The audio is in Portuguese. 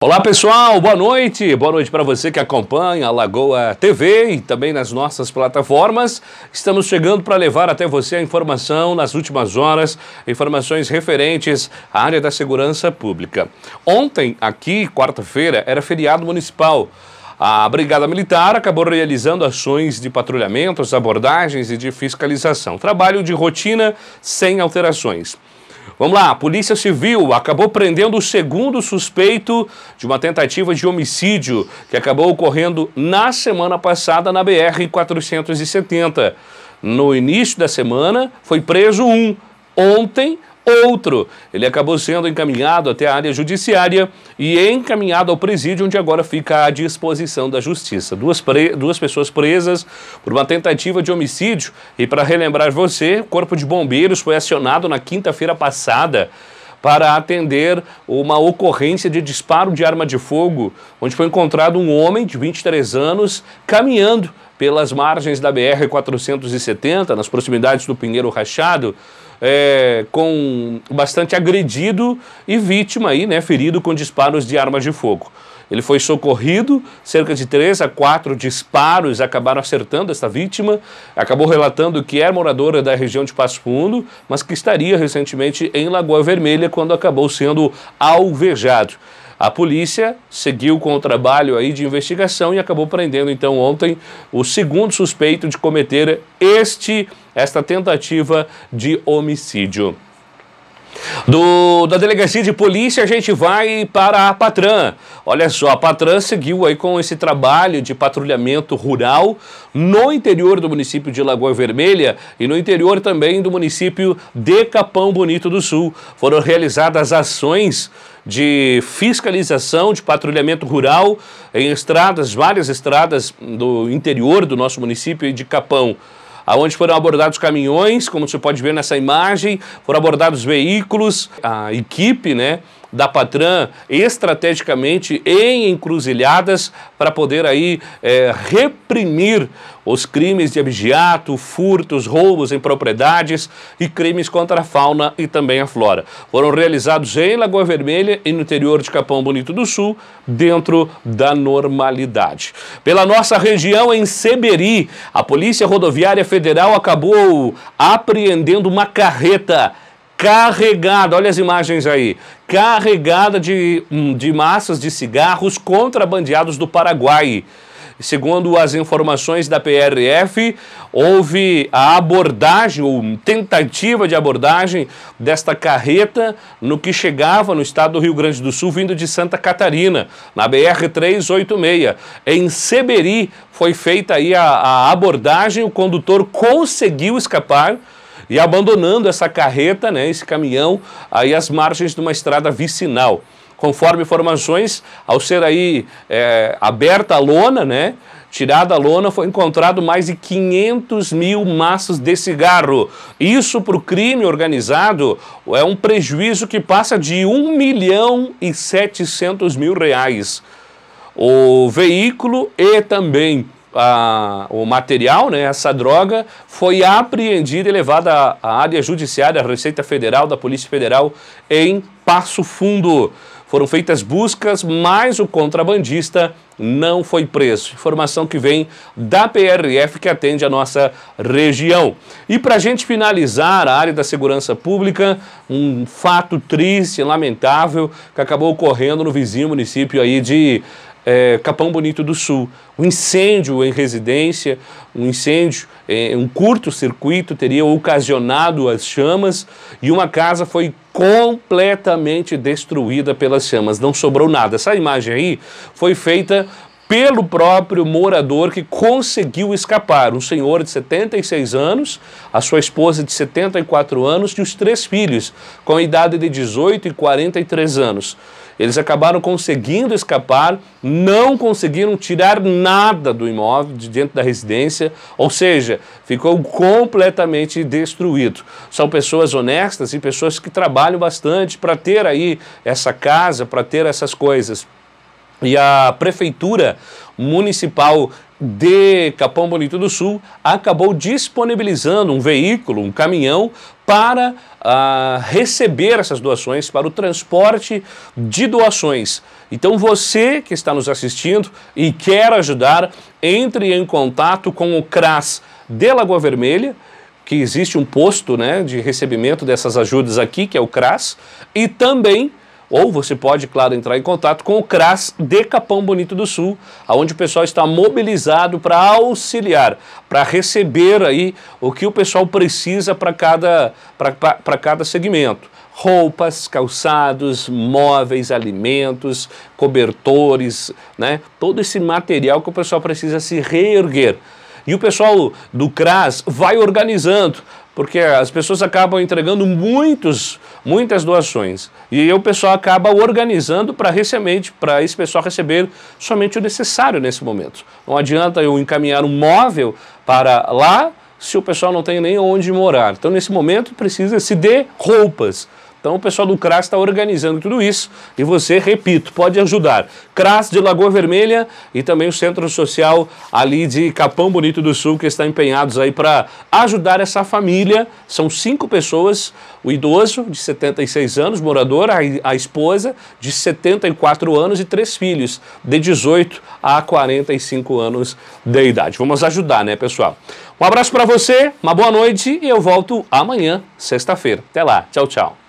Olá pessoal, boa noite. Boa noite para você que acompanha a Lagoa TV e também nas nossas plataformas. Estamos chegando para levar até você a informação nas últimas horas, informações referentes à área da segurança pública. Ontem, aqui, quarta-feira, era feriado municipal. A Brigada Militar acabou realizando ações de patrulhamentos, abordagens e de fiscalização. Trabalho de rotina sem alterações. Vamos lá, a Polícia Civil acabou prendendo o segundo suspeito de uma tentativa de homicídio que acabou ocorrendo na semana passada na BR-470. No início da semana foi preso um. Ontem, outro. Ele acabou sendo encaminhado até a área judiciária e encaminhado ao presídio, onde agora fica à disposição da justiça. Duas, pre... Duas pessoas presas por uma tentativa de homicídio. E para relembrar você, o Corpo de Bombeiros foi acionado na quinta-feira passada para atender uma ocorrência de disparo de arma de fogo, onde foi encontrado um homem de 23 anos caminhando pelas margens da BR-470, nas proximidades do Pinheiro Rachado, é, com bastante agredido e vítima aí, né, ferido com disparos de arma de fogo. Ele foi socorrido, cerca de três a quatro disparos acabaram acertando esta vítima. Acabou relatando que era moradora da região de Passo Fundo, mas que estaria recentemente em Lagoa Vermelha quando acabou sendo alvejado. A polícia seguiu com o trabalho aí de investigação e acabou prendendo então ontem o segundo suspeito de cometer este esta tentativa de homicídio. Do, da delegacia de polícia, a gente vai para a Patran. Olha só, a Patran seguiu aí com esse trabalho de patrulhamento rural no interior do município de Lagoa Vermelha e no interior também do município de Capão Bonito do Sul. Foram realizadas ações de fiscalização, de patrulhamento rural em estradas, várias estradas do interior do nosso município de Capão aonde foram abordados caminhões, como você pode ver nessa imagem, foram abordados veículos, a equipe, né? da Patran estrategicamente em encruzilhadas para poder aí é, reprimir os crimes de abigeato, furtos, roubos em propriedades e crimes contra a fauna e também a flora. Foram realizados em Lagoa Vermelha e no interior de Capão Bonito do Sul, dentro da normalidade. Pela nossa região, em Seberi, a Polícia Rodoviária Federal acabou apreendendo uma carreta carregada, olha as imagens aí, carregada de, hum, de massas de cigarros contrabandeados do Paraguai. Segundo as informações da PRF, houve a abordagem ou tentativa de abordagem desta carreta no que chegava no estado do Rio Grande do Sul, vindo de Santa Catarina, na BR-386. Em Seberi foi feita aí a, a abordagem, o condutor conseguiu escapar e abandonando essa carreta, né, esse caminhão, aí às margens de uma estrada vicinal. Conforme informações, ao ser aí é, aberta a lona, né, tirada a lona, foi encontrado mais de 500 mil maços de cigarro. Isso para o crime organizado é um prejuízo que passa de 1 milhão e 700 mil reais. O veículo e também a, o material, né, essa droga, foi apreendida e levada à área judiciária, à Receita Federal, da Polícia Federal, em Passo Fundo. Foram feitas buscas, mas o contrabandista não foi preso. Informação que vem da PRF que atende a nossa região. E para a gente finalizar a área da segurança pública, um fato triste, lamentável, que acabou ocorrendo no vizinho município aí de é, Capão Bonito do Sul. Um incêndio em residência, um incêndio, é, um curto-circuito teria ocasionado as chamas e uma casa foi completamente destruída pelas chamas, não sobrou nada. Essa imagem aí foi feita pelo próprio morador que conseguiu escapar. Um senhor de 76 anos, a sua esposa de 74 anos e os três filhos, com a idade de 18 e 43 anos. Eles acabaram conseguindo escapar, não conseguiram tirar nada do imóvel de dentro da residência, ou seja, ficou completamente destruído. São pessoas honestas e pessoas que trabalham bastante para ter aí essa casa, para ter essas coisas e a Prefeitura Municipal de Capão Bonito do Sul acabou disponibilizando um veículo, um caminhão, para uh, receber essas doações, para o transporte de doações. Então você que está nos assistindo e quer ajudar, entre em contato com o CRAS de Lagoa Vermelha, que existe um posto né, de recebimento dessas ajudas aqui, que é o CRAS, e também ou você pode, claro, entrar em contato com o CRAS de Capão Bonito do Sul, onde o pessoal está mobilizado para auxiliar, para receber aí o que o pessoal precisa para cada, cada segmento roupas, calçados, móveis, alimentos, cobertores, né? Todo esse material que o pessoal precisa se reerguer. E o pessoal do CRAS vai organizando, porque as pessoas acabam entregando muitos muitas doações. E o pessoal acaba organizando para recentemente para esse pessoal receber somente o necessário nesse momento. Não adianta eu encaminhar um móvel para lá se o pessoal não tem nem onde morar. Então, nesse momento, precisa se de roupas. Então o pessoal do CRAS está organizando tudo isso e você, repito, pode ajudar. CRAS de Lagoa Vermelha e também o Centro Social ali de Capão Bonito do Sul, que está empenhados aí para ajudar essa família. São cinco pessoas, o idoso de 76 anos, morador, a, a esposa de 74 anos e três filhos de 18 a 45 anos de idade. Vamos ajudar, né, pessoal? Um abraço para você, uma boa noite e eu volto amanhã, sexta-feira. Até lá. Tchau, tchau.